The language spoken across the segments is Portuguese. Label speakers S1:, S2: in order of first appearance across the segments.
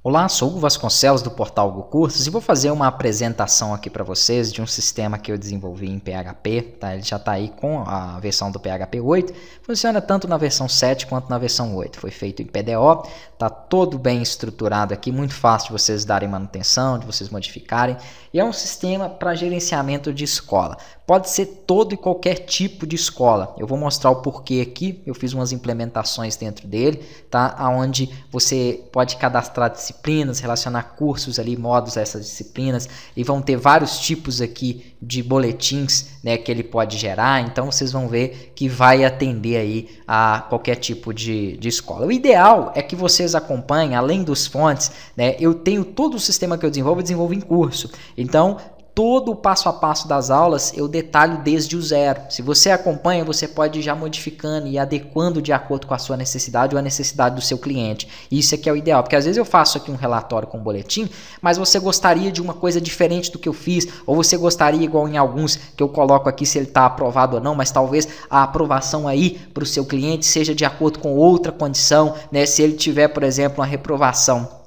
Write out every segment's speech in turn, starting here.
S1: Olá, sou o Vasconcelos do portal Go Cursos e vou fazer uma apresentação aqui para vocês de um sistema que eu desenvolvi em PHP. Tá? Ele já está aí com a versão do PHP 8, funciona tanto na versão 7 quanto na versão 8. Foi feito em PDO, está todo bem estruturado aqui, muito fácil de vocês darem manutenção, de vocês modificarem. E é um sistema para gerenciamento de escola. Pode ser todo e qualquer tipo de escola. Eu vou mostrar o porquê aqui. Eu fiz umas implementações dentro dele, tá? Onde você pode cadastrar disciplinas, relacionar cursos ali, modos a essas disciplinas, e vão ter vários tipos aqui de boletins né, que ele pode gerar, então vocês vão ver que vai atender aí a qualquer tipo de, de escola. O ideal é que vocês acompanhem, além dos fontes, né, eu tenho todo o sistema que eu desenvolvo, eu desenvolvo em curso, então todo o passo a passo das aulas eu detalho desde o zero. Se você acompanha, você pode ir já modificando e adequando de acordo com a sua necessidade ou a necessidade do seu cliente. Isso é que é o ideal, porque às vezes eu faço aqui um relatório com um boletim, mas você gostaria de uma coisa diferente do que eu fiz, ou você gostaria igual em alguns que eu coloco aqui se ele está aprovado ou não, mas talvez a aprovação aí para o seu cliente seja de acordo com outra condição, né? Se ele tiver, por exemplo, uma reprovação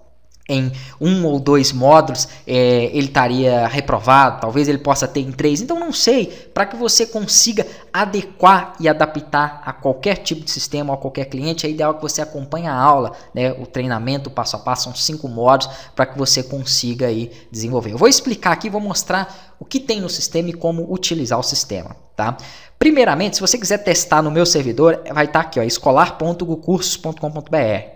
S1: em um ou dois módulos, é, ele estaria reprovado, talvez ele possa ter em três. Então, não sei, para que você consiga adequar e adaptar a qualquer tipo de sistema, a qualquer cliente, é ideal que você acompanhe a aula, né, o treinamento passo a passo, são cinco módulos para que você consiga aí desenvolver. Eu vou explicar aqui, vou mostrar o que tem no sistema e como utilizar o sistema, tá? Primeiramente, se você quiser testar no meu servidor, vai estar tá aqui, ó, escolar.gucursos.com.br.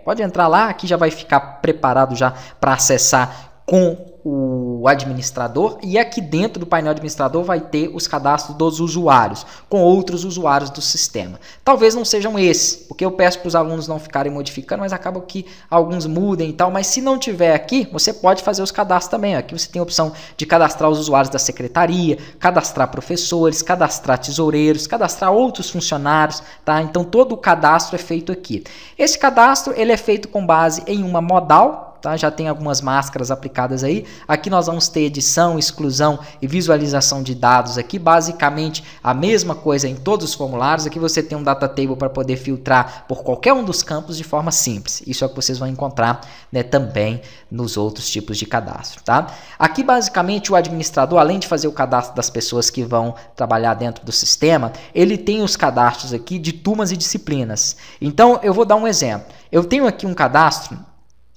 S1: Pode entrar lá, aqui já vai ficar preparado já para acessar com o administrador e aqui dentro do painel administrador vai ter os cadastros dos usuários com outros usuários do sistema. Talvez não sejam esses, porque eu peço para os alunos não ficarem modificando, mas acaba que alguns mudem e tal, mas se não tiver aqui, você pode fazer os cadastros também. Aqui você tem a opção de cadastrar os usuários da secretaria, cadastrar professores, cadastrar tesoureiros, cadastrar outros funcionários, tá? Então todo o cadastro é feito aqui. Esse cadastro ele é feito com base em uma modal Tá? Já tem algumas máscaras aplicadas aí. Aqui nós vamos ter edição, exclusão e visualização de dados aqui. Basicamente a mesma coisa em todos os formulários. Aqui você tem um data table para poder filtrar por qualquer um dos campos de forma simples. Isso é o que vocês vão encontrar né, também nos outros tipos de cadastro. Tá? Aqui basicamente o administrador, além de fazer o cadastro das pessoas que vão trabalhar dentro do sistema, ele tem os cadastros aqui de turmas e disciplinas. Então eu vou dar um exemplo. Eu tenho aqui um cadastro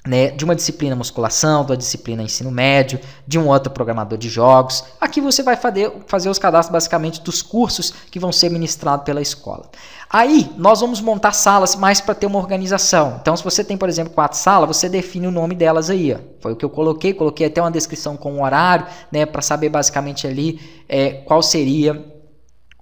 S1: né, de uma disciplina musculação, da disciplina ensino médio, de um outro programador de jogos. Aqui você vai fazer, fazer os cadastros basicamente dos cursos que vão ser ministrados pela escola. Aí nós vamos montar salas mais para ter uma organização. Então, se você tem, por exemplo, quatro salas, você define o nome delas aí. Ó. Foi o que eu coloquei, coloquei até uma descrição com o horário, né, para saber basicamente ali é, qual seria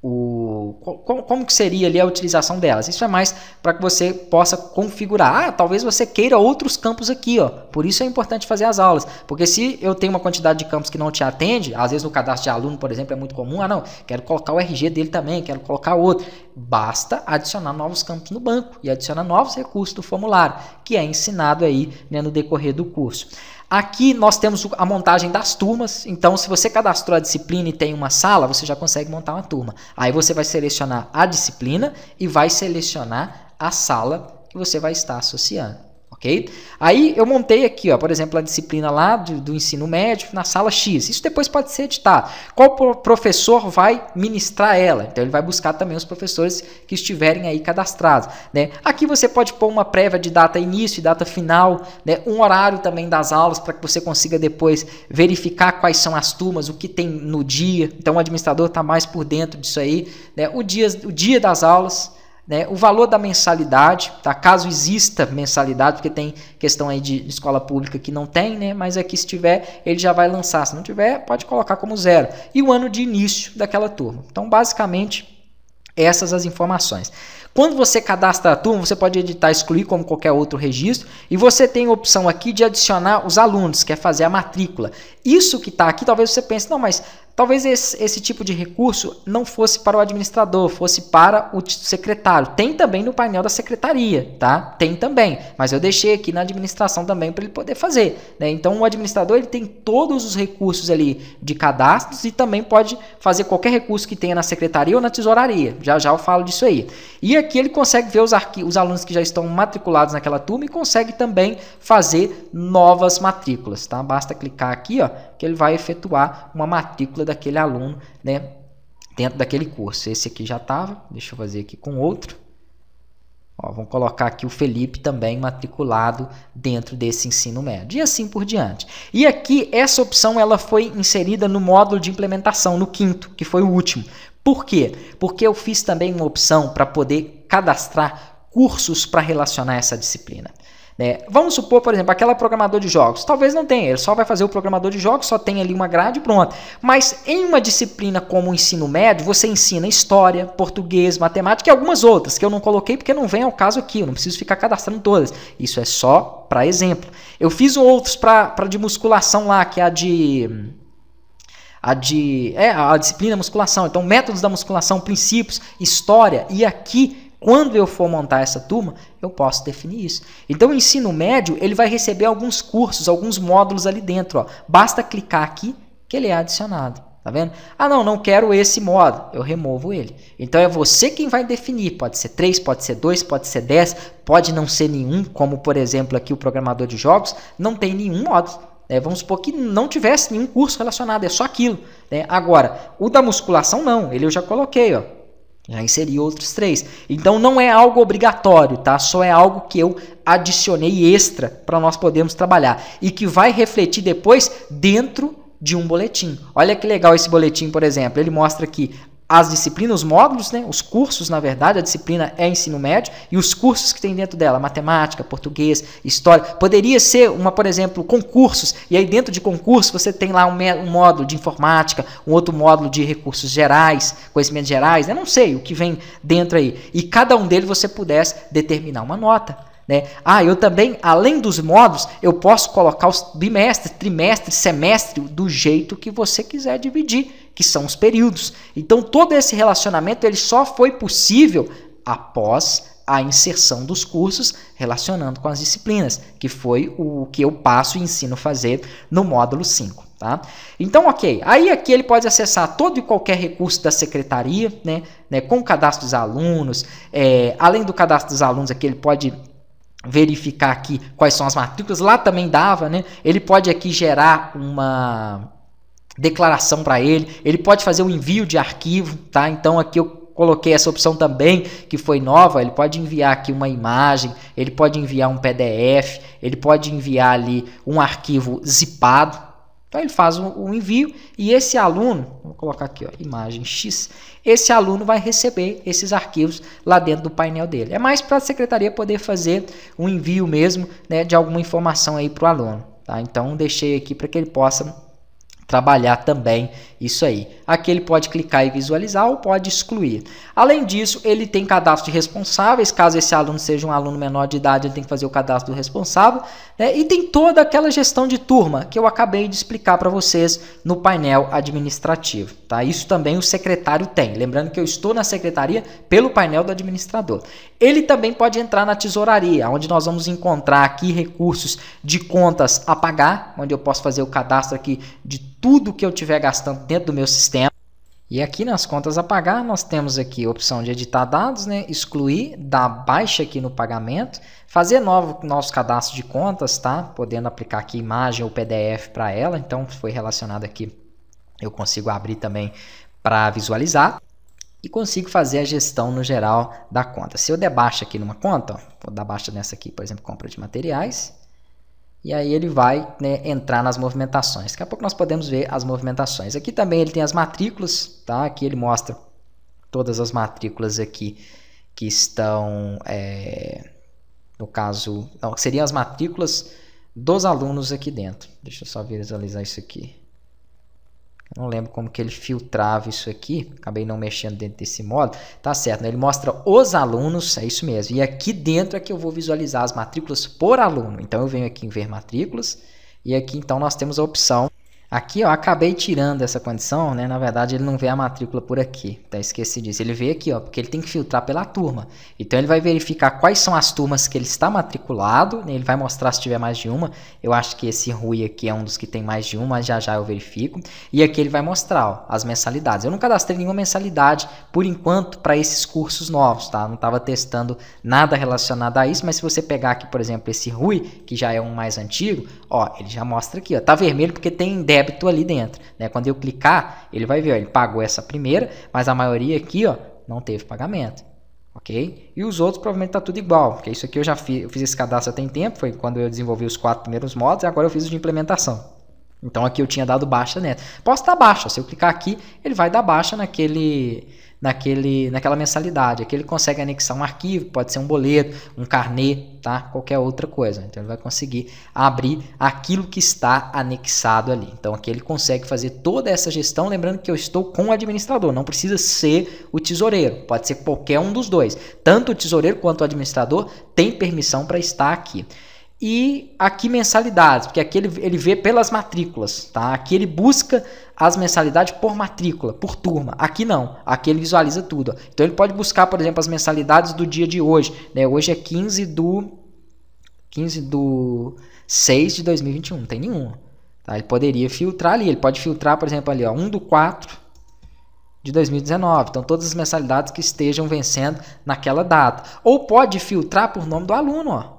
S1: o, como, como, que seria ali a utilização delas. Isso é mais para que você possa configurar. Ah, talvez você queira outros campos aqui, ó. Por isso é importante fazer as aulas, porque se eu tenho uma quantidade de campos que não te atende, às vezes no cadastro de aluno, por exemplo, é muito comum. Ah, não, quero colocar o RG dele também, quero colocar outro. Basta adicionar novos campos no banco e adicionar novos recursos do formulário, que é ensinado aí né, no decorrer do curso. Aqui nós temos a montagem das turmas, então se você cadastrou a disciplina e tem uma sala, você já consegue montar uma turma. Aí você vai selecionar a disciplina e vai selecionar a sala que você vai estar associando ok? Aí eu montei aqui, ó, por exemplo, a disciplina lá do, do ensino médio na sala X. Isso depois pode ser editado. Qual professor vai ministrar ela? Então ele vai buscar também os professores que estiverem aí cadastrados, né? Aqui você pode pôr uma prévia de data início e data final, né? Um horário também das aulas para que você consiga depois verificar quais são as turmas, o que tem no dia. Então o administrador está mais por dentro disso aí, né? O dia, o dia das aulas, né? O valor da mensalidade, tá? caso exista mensalidade, porque tem questão aí de escola pública que não tem, né? mas aqui é se tiver, ele já vai lançar. Se não tiver, pode colocar como zero. E o ano de início daquela turma. Então, basicamente, essas as informações. Quando você cadastra a turma, você pode editar excluir como qualquer outro registro e você tem a opção aqui de adicionar os alunos, que é fazer a matrícula. Isso que está aqui, talvez você pense, não, mas Talvez esse, esse tipo de recurso não fosse para o administrador, fosse para o secretário. Tem também no painel da secretaria, tá? Tem também, mas eu deixei aqui na administração também para ele poder fazer. Né? Então o administrador ele tem todos os recursos ali de cadastros e também pode fazer qualquer recurso que tenha na secretaria ou na tesouraria. Já já eu falo disso aí. E aqui ele consegue ver os, os alunos que já estão matriculados naquela turma e consegue também fazer novas matrículas, tá? Basta clicar aqui, ó, que ele vai efetuar uma matrícula daquele aluno né, dentro daquele curso. Esse aqui já estava, deixa eu fazer aqui com outro. Ó, vamos colocar aqui o Felipe também matriculado dentro desse ensino médio e assim por diante. E aqui essa opção ela foi inserida no módulo de implementação, no quinto, que foi o último. Por quê? Porque eu fiz também uma opção para poder cadastrar cursos para relacionar essa disciplina. Né? Vamos supor, por exemplo, aquela programador de jogos. Talvez não tenha, ele só vai fazer o programador de jogos, só tem ali uma grade e pronto. Mas em uma disciplina como o ensino médio, você ensina história, português, matemática e algumas outras que eu não coloquei porque não vem ao caso aqui, eu não preciso ficar cadastrando todas. Isso é só para exemplo. Eu fiz outros para de musculação lá, que é a de a de é a disciplina musculação, então métodos da musculação, princípios, história e aqui quando eu for montar essa turma, eu posso definir isso. Então, o ensino médio, ele vai receber alguns cursos, alguns módulos ali dentro. Ó. Basta clicar aqui que ele é adicionado. Tá vendo? Ah, não, não quero esse modo. Eu removo ele. Então é você quem vai definir. Pode ser 3, pode ser 2, pode ser 10, pode não ser nenhum, como por exemplo aqui o programador de jogos, não tem nenhum modo. É, né? vamos supor que não tivesse nenhum curso relacionado, é só aquilo. Né? Agora, o da musculação não, ele eu já coloquei. Ó. Já né? inseri outros três. Então não é algo obrigatório, tá? Só é algo que eu adicionei extra para nós podermos trabalhar e que vai refletir depois dentro de um boletim. Olha que legal esse boletim, por exemplo. Ele mostra aqui as disciplinas, os módulos, né, os cursos, na verdade, a disciplina é ensino médio, e os cursos que tem dentro dela, matemática, português, história. Poderia ser uma, por exemplo, concursos, e aí dentro de concurso você tem lá um, um módulo de informática, um outro módulo de recursos gerais, conhecimentos gerais, né, não sei o que vem dentro aí. E cada um deles você pudesse determinar uma nota. Né? Ah, eu também, além dos módulos, eu posso colocar os bimestres, trimestre, semestre, do jeito que você quiser dividir que são os períodos. Então todo esse relacionamento ele só foi possível após a inserção dos cursos relacionando com as disciplinas, que foi o que eu passo e ensino a fazer no módulo 5. Tá? Então, ok. Aí aqui ele pode acessar todo e qualquer recurso da secretaria, né, né com o cadastro dos alunos. É, além do cadastro dos alunos, aqui ele pode verificar aqui quais são as matrículas. Lá também dava, né? Ele pode aqui gerar uma declaração para ele, ele pode fazer um envio de arquivo, tá? Então aqui eu coloquei essa opção também, que foi nova, ele pode enviar aqui uma imagem, ele pode enviar um PDF, ele pode enviar ali um arquivo zipado. Então ele faz o um, um envio e esse aluno, vou colocar aqui, ó, imagem X, esse aluno vai receber esses arquivos lá dentro do painel dele. É mais para a secretaria poder fazer um envio mesmo, né, de alguma informação aí para o aluno. Tá? Então deixei aqui para que ele possa trabalhar também isso aí. Aqui ele pode clicar e visualizar ou pode excluir. Além disso, ele tem cadastro de responsáveis, caso esse aluno seja um aluno menor de idade, ele tem que fazer o cadastro do responsável, né? e tem toda aquela gestão de turma que eu acabei de explicar para vocês no painel administrativo. Tá? Isso também o secretário tem, lembrando que eu estou na secretaria pelo painel do administrador. Ele também pode entrar na tesouraria, onde nós vamos encontrar aqui recursos de contas a pagar, onde eu posso fazer o cadastro aqui de tudo que eu tiver gastando dentro do meu sistema. E aqui nas contas a pagar, nós temos aqui a opção de editar dados, né? excluir, dar baixa aqui no pagamento, fazer novo nosso cadastro de contas, tá? Podendo aplicar aqui imagem ou PDF para ela, então foi relacionado aqui, eu consigo abrir também para visualizar e consigo fazer a gestão no geral da conta. Se eu der baixa aqui numa conta, ó, vou dar baixa nessa aqui, por exemplo, compra de materiais, e aí ele vai né, entrar nas movimentações. Daqui a pouco nós podemos ver as movimentações. Aqui também ele tem as matrículas, tá? Aqui ele mostra todas as matrículas aqui que estão, é, no caso, não, seriam as matrículas dos alunos aqui dentro. Deixa eu só visualizar isso aqui não lembro como que ele filtrava isso aqui. Acabei não mexendo dentro desse modo, Tá certo, né? Ele mostra os alunos, é isso mesmo. E aqui dentro é que eu vou visualizar as matrículas por aluno. Então eu venho aqui em ver matrículas. E aqui então nós temos a opção Aqui, ó, acabei tirando essa condição, né? Na verdade, ele não vê a matrícula por aqui, tá? Esqueci disso. Ele vê aqui, ó, porque ele tem que filtrar pela turma. Então, ele vai verificar quais são as turmas que ele está matriculado, né? ele vai mostrar se tiver mais de uma. Eu acho que esse Rui aqui é um dos que tem mais de uma, já já eu verifico. E aqui ele vai mostrar, ó, as mensalidades. Eu não cadastrei nenhuma mensalidade, por enquanto, para esses cursos novos, tá? Não estava testando nada relacionado a isso, mas se você pegar aqui, por exemplo, esse Rui, que já é um mais antigo, Ó, ele já mostra aqui, ó, tá vermelho porque tem débito ali dentro, né? Quando eu clicar, ele vai ver, ó, ele pagou essa primeira, mas a maioria aqui, ó, não teve pagamento, ok? E os outros provavelmente tá tudo igual, porque isso aqui eu já fiz, eu fiz esse cadastro tem tempo, foi quando eu desenvolvi os quatro primeiros modos e agora eu fiz o de implementação. Então aqui eu tinha dado baixa nessa. Posso dar baixa, se eu clicar aqui, ele vai dar baixa naquele naquele, naquela mensalidade. Aqui ele consegue anexar um arquivo, pode ser um boleto, um carnê, tá? qualquer outra coisa. Então ele vai conseguir abrir aquilo que está anexado ali. Então aqui ele consegue fazer toda essa gestão, lembrando que eu estou com o administrador, não precisa ser o tesoureiro, pode ser qualquer um dos dois. Tanto o tesoureiro quanto o administrador tem permissão para estar aqui e aqui mensalidades, porque aqui ele, ele vê pelas matrículas, tá? Aqui ele busca as mensalidades por matrícula, por turma. Aqui não, aqui ele visualiza tudo. Então ele pode buscar, por exemplo, as mensalidades do dia de hoje, né? Hoje é 15 do 15 do 6 de 2021, não tem nenhuma. Tá? Ele poderia filtrar ali, ele pode filtrar, por exemplo, ali, ó, 1 do 4 de 2019. Então, todas as mensalidades que estejam vencendo naquela data. Ou pode filtrar por nome do aluno, ó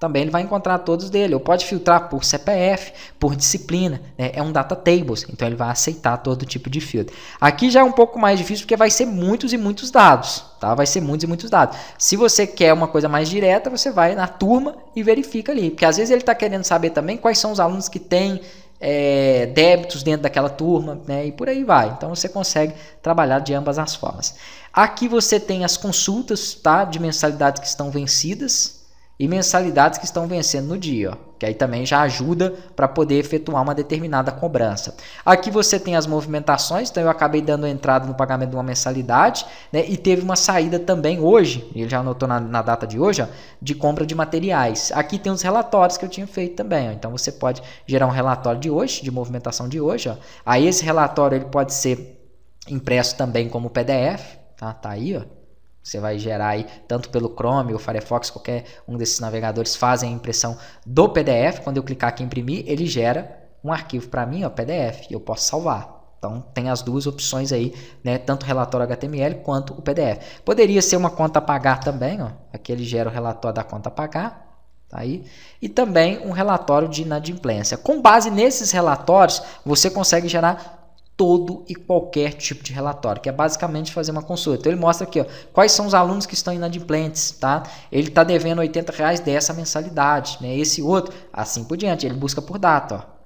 S1: também ele vai encontrar todos dele. Ou pode filtrar por CPF, por disciplina, né? é um data tables, então ele vai aceitar todo tipo de filtro. Aqui já é um pouco mais difícil porque vai ser muitos e muitos dados, tá? Vai ser muitos e muitos dados. Se você quer uma coisa mais direta, você vai na turma e verifica ali, porque às vezes ele está querendo saber também quais são os alunos que têm é, débitos dentro daquela turma, né? E por aí vai. Então você consegue trabalhar de ambas as formas. Aqui você tem as consultas, tá? De mensalidades que estão vencidas, e mensalidades que estão vencendo no dia, ó, que aí também já ajuda para poder efetuar uma determinada cobrança. Aqui você tem as movimentações, então eu acabei dando entrada no pagamento de uma mensalidade, né, e teve uma saída também hoje, ele já anotou na, na data de hoje, ó, de compra de materiais. Aqui tem os relatórios que eu tinha feito também, ó, então você pode gerar um relatório de hoje, de movimentação de hoje, aí esse relatório ele pode ser impresso também como PDF, tá, tá aí, ó você vai gerar aí, tanto pelo Chrome, ou Firefox, qualquer um desses navegadores fazem a impressão do PDF. Quando eu clicar aqui em imprimir, ele gera um arquivo para mim, ó, PDF, e eu posso salvar. Então tem as duas opções aí, né? Tanto o relatório HTML quanto o PDF. Poderia ser uma conta a pagar também, ó. Aqui ele gera o relatório da conta a pagar, Tá aí. E também um relatório de inadimplência. Com base nesses relatórios, você consegue gerar todo e qualquer tipo de relatório, que é basicamente fazer uma consulta. Então ele mostra aqui ó, quais são os alunos que estão inadimplentes, tá? Ele está devendo 80 reais dessa mensalidade, né? Esse outro, assim por diante, ele busca por data, ó.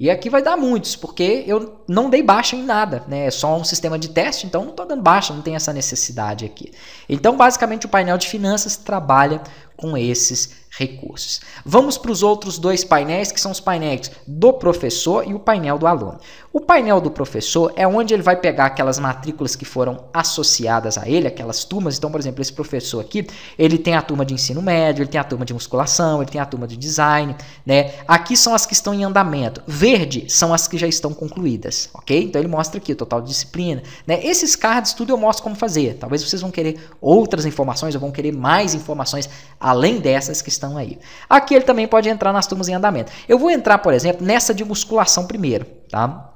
S1: E aqui vai dar muitos, porque eu não dei baixa em nada, né? É só um sistema de teste, então não estou dando baixa, não tem essa necessidade aqui. Então, basicamente, o painel de finanças trabalha com esses recursos. Vamos para os outros dois painéis, que são os painéis do professor e o painel do aluno. O painel do professor é onde ele vai pegar aquelas matrículas que foram associadas a ele, aquelas turmas. Então, por exemplo, esse professor aqui, ele tem a turma de ensino médio, ele tem a turma de musculação, ele tem a turma de design, né? Aqui são as que estão em andamento. Verde são as que já estão concluídas, ok? Então ele mostra aqui o total de disciplina, né? Esses cards tudo eu mostro como fazer. Talvez vocês vão querer outras informações ou vão querer mais informações além dessas que estão aí. Aqui ele também pode entrar nas turmas em andamento. Eu vou entrar, por exemplo, nessa de musculação primeiro, tá?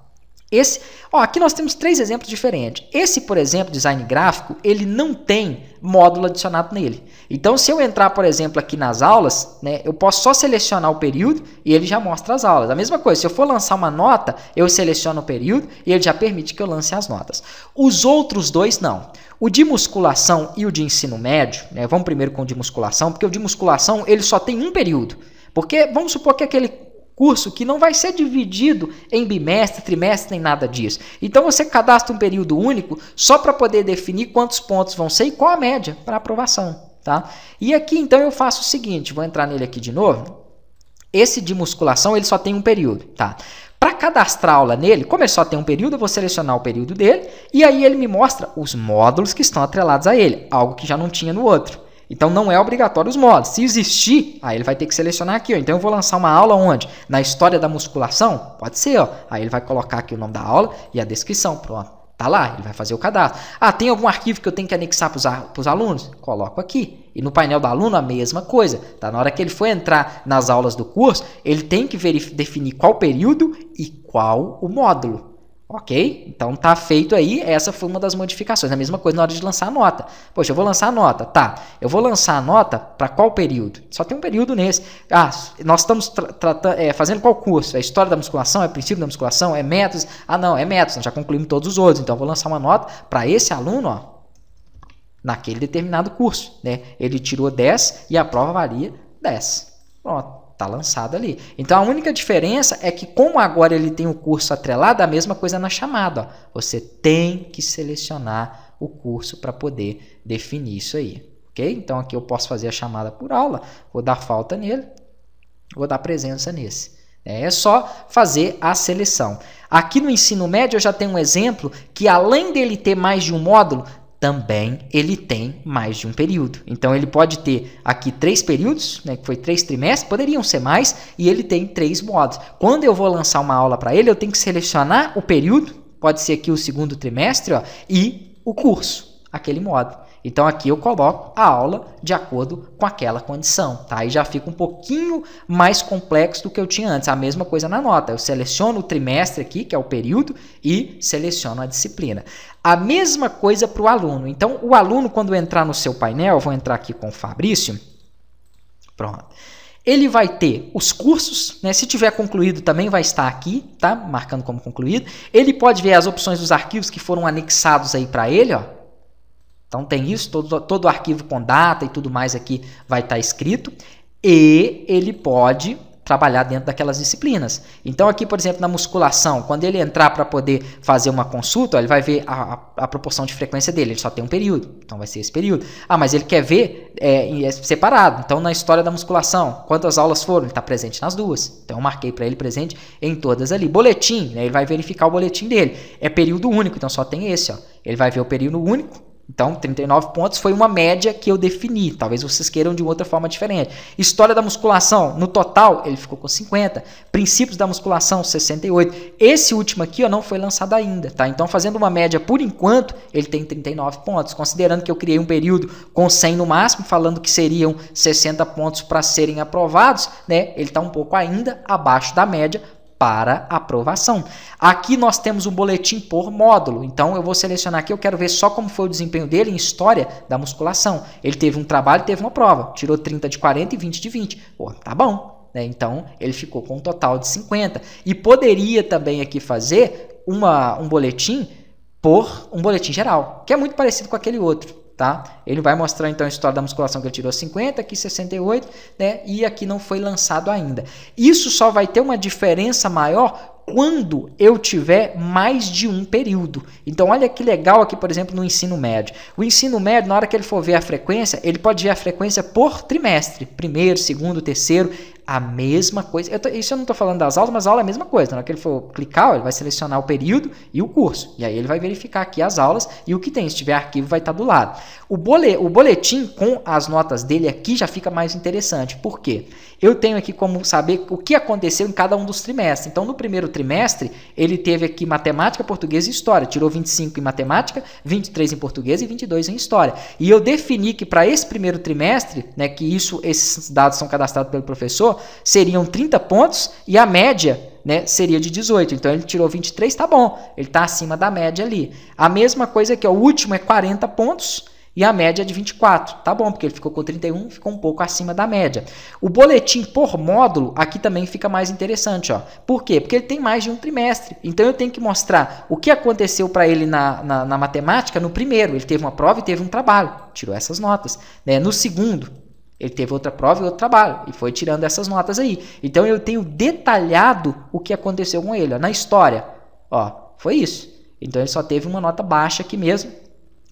S1: Esse, ó, aqui nós temos três exemplos diferentes. Esse, por exemplo, design gráfico, ele não tem módulo adicionado nele. Então, se eu entrar, por exemplo, aqui nas aulas, né, eu posso só selecionar o período e ele já mostra as aulas. A mesma coisa, se eu for lançar uma nota, eu seleciono o período e ele já permite que eu lance as notas. Os outros dois, não. O de musculação e o de ensino médio, né, vamos primeiro com o de musculação, porque o de musculação ele só tem um período. Porque vamos supor que aquele curso que não vai ser dividido em bimestre, trimestre, nem nada disso. Então você cadastra um período único só para poder definir quantos pontos vão ser e qual a média para aprovação. Tá? E aqui então eu faço o seguinte, vou entrar nele aqui de novo. Esse de musculação ele só tem um período. Tá? Para cadastrar aula nele, como ele só tem um período, eu vou selecionar o período dele e aí ele me mostra os módulos que estão atrelados a ele, algo que já não tinha no outro. Então não é obrigatório os módulos. Se existir, aí ele vai ter que selecionar aqui, ó. Então eu vou lançar uma aula onde? Na história da musculação? Pode ser, ó. Aí ele vai colocar aqui o nome da aula e a descrição, pronto. Tá lá, ele vai fazer o cadastro. Ah, tem algum arquivo que eu tenho que anexar para os alunos? Coloco aqui. E no painel do aluno a mesma coisa. Tá? Na hora que ele for entrar nas aulas do curso, ele tem que definir qual período e qual o módulo. Ok? Então tá feito aí, essa foi uma das modificações. A mesma coisa na hora de lançar a nota. Poxa, eu vou lançar a nota, tá. Eu vou lançar a nota para qual período? Só tem um período nesse. Ah, nós estamos é, fazendo qual curso? É história da musculação? É princípio da musculação? É métodos? Ah, não, é métodos, nós já concluímos todos os outros. Então eu vou lançar uma nota para esse aluno, ó, naquele determinado curso, né? Ele tirou 10 e a prova valia 10. Pronto tá lançado ali. Então a única diferença é que como agora ele tem o curso atrelado, a mesma coisa na chamada. Ó. Você tem que selecionar o curso para poder definir isso aí, ok? Então aqui eu posso fazer a chamada por aula, vou dar falta nele, vou dar presença nesse. É, é só fazer a seleção. Aqui no ensino médio eu já tenho um exemplo que além dele ter mais de um módulo, também ele tem mais de um período. Então ele pode ter aqui três períodos, né, que foi três trimestres, poderiam ser mais, e ele tem três modos. Quando eu vou lançar uma aula para ele, eu tenho que selecionar o período, pode ser aqui o segundo trimestre, ó, e o curso, aquele modo. Então aqui eu coloco a aula de acordo com aquela condição, tá? Aí já fica um pouquinho mais complexo do que eu tinha antes. A mesma coisa na nota. Eu seleciono o trimestre aqui, que é o período, e seleciono a disciplina. A mesma coisa para o aluno. Então o aluno quando entrar no seu painel, vou entrar aqui com o Fabrício. Pronto. Ele vai ter os cursos, né? se tiver concluído também vai estar aqui, tá? Marcando como concluído. Ele pode ver as opções dos arquivos que foram anexados aí para ele, ó então tem isso, todo, o arquivo com data e tudo mais aqui vai estar tá escrito. E ele pode trabalhar dentro daquelas disciplinas. Então, aqui, por exemplo, na musculação, quando ele entrar para poder fazer uma consulta, ó, ele vai ver a, a, a, proporção de frequência dele, ele só tem um período, então vai ser esse período. Ah, mas ele quer ver é, é separado, então na história da musculação, quantas aulas foram? Ele está presente nas duas, então eu marquei para ele presente em todas ali. Boletim, né? ele vai verificar o boletim dele, é período único, então só tem esse, ó. ele vai ver o período único então, 39 pontos foi uma média que eu defini. Talvez vocês queiram de outra forma diferente. História da musculação, no total, ele ficou com 50. Princípios da musculação, 68. Esse último aqui ó, não foi lançado ainda, tá? Então, fazendo uma média por enquanto, ele tem 39 pontos. Considerando que eu criei um período com 100 no máximo, falando que seriam 60 pontos para serem aprovados, né? Ele está um pouco ainda abaixo da média, para aprovação. Aqui nós temos um boletim por módulo, então eu vou selecionar aqui, eu quero ver só como foi o desempenho dele em história da musculação. Ele teve um trabalho, teve uma prova, tirou 30 de 40 e 20 de 20. Pô, tá bom. Né? Então ele ficou com um total de 50. E poderia também aqui fazer uma, um boletim por um boletim geral, que é muito parecido com aquele outro tá? Ele vai mostrar então a história da musculação que ele tirou 50, aqui 68, né? E aqui não foi lançado ainda. Isso só vai ter uma diferença maior quando eu tiver mais de um período. Então, olha que legal aqui, por exemplo, no ensino médio. O ensino médio, na hora que ele for ver a frequência, ele pode ver a frequência por trimestre, primeiro, segundo, terceiro a mesma coisa. Eu tô, isso eu não estou falando das aulas, mas a aula é a mesma coisa. Na hora que ele for clicar, ó, ele vai selecionar o período e o curso. E aí ele vai verificar aqui as aulas e o que tem. Se tiver arquivo, vai estar tá do lado. O, bolet, o boletim com as notas dele aqui já fica mais interessante. Por quê? Eu tenho aqui como saber o que aconteceu em cada um dos trimestres. Então, no primeiro trimestre, ele teve aqui matemática, português e história. Tirou 25 em matemática, 23 em português e 22 em história. E eu defini que para esse primeiro trimestre, né, que isso, esses dados são cadastrados pelo professor, seriam 30 pontos e a média né, seria de 18. Então ele tirou 23, tá bom. Ele está acima da média ali. A mesma coisa aqui, ó, é o último é 40 pontos e a média é de 24. Tá bom, porque ele ficou com 31, ficou um pouco acima da média. O boletim por módulo aqui também fica mais interessante. Ó. Por quê? Porque ele tem mais de um trimestre. Então eu tenho que mostrar o que aconteceu para ele na, na, na, matemática no primeiro. Ele teve uma prova e teve um trabalho, tirou essas notas. Né? No segundo, ele teve outra prova e outro trabalho e foi tirando essas notas aí. Então eu tenho detalhado o que aconteceu com ele ó, na história. Ó, foi isso. Então ele só teve uma nota baixa aqui mesmo,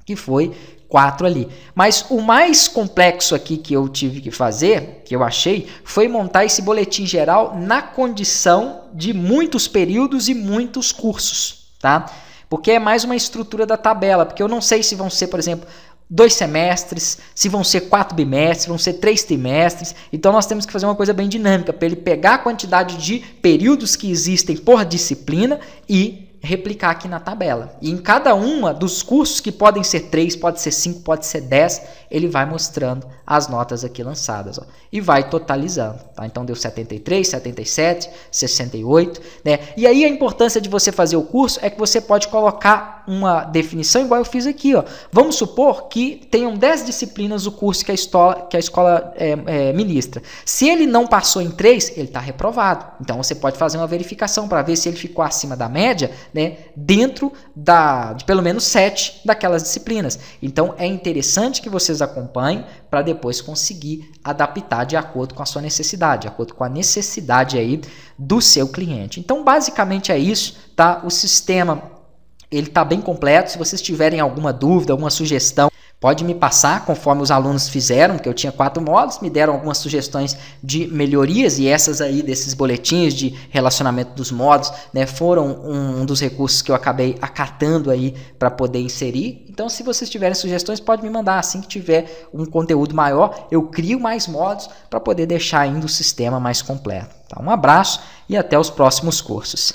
S1: que foi 4 ali. Mas o mais complexo aqui que eu tive que fazer, que eu achei, foi montar esse boletim geral na condição de muitos períodos e muitos cursos, tá? Porque é mais uma estrutura da tabela, porque eu não sei se vão ser, por exemplo, dois semestres, se vão ser quatro bimestres, vão ser três trimestres. Então nós temos que fazer uma coisa bem dinâmica para ele pegar a quantidade de períodos que existem por disciplina e replicar aqui na tabela. E em cada uma dos cursos que podem ser três, pode ser cinco, pode ser dez, ele vai mostrando as notas aqui lançadas ó, e vai totalizando. Tá? Então deu 73, 77, 68. Né? E aí a importância de você fazer o curso é que você pode colocar uma definição igual eu fiz aqui. Ó. Vamos supor que tenham 10 disciplinas o curso que a escola, que a escola é, é, ministra. Se ele não passou em 3, ele está reprovado. Então você pode fazer uma verificação para ver se ele ficou acima da média né, dentro da, de pelo menos 7 daquelas disciplinas. Então é interessante que vocês acompanhem para depois conseguir adaptar de acordo com a sua necessidade, de acordo com a necessidade aí do seu cliente. Então, basicamente é isso, tá? O sistema ele está bem completo. Se vocês tiverem alguma dúvida, alguma sugestão, Pode me passar, conforme os alunos fizeram, que eu tinha quatro módulos, me deram algumas sugestões de melhorias e essas aí desses boletins de relacionamento dos módulos, né, foram um, dos recursos que eu acabei acatando aí para poder inserir. Então, se vocês tiverem sugestões, pode me mandar assim que tiver um conteúdo maior, eu crio mais módulos para poder deixar ainda o sistema mais completo. Tá? Um abraço e até os próximos cursos.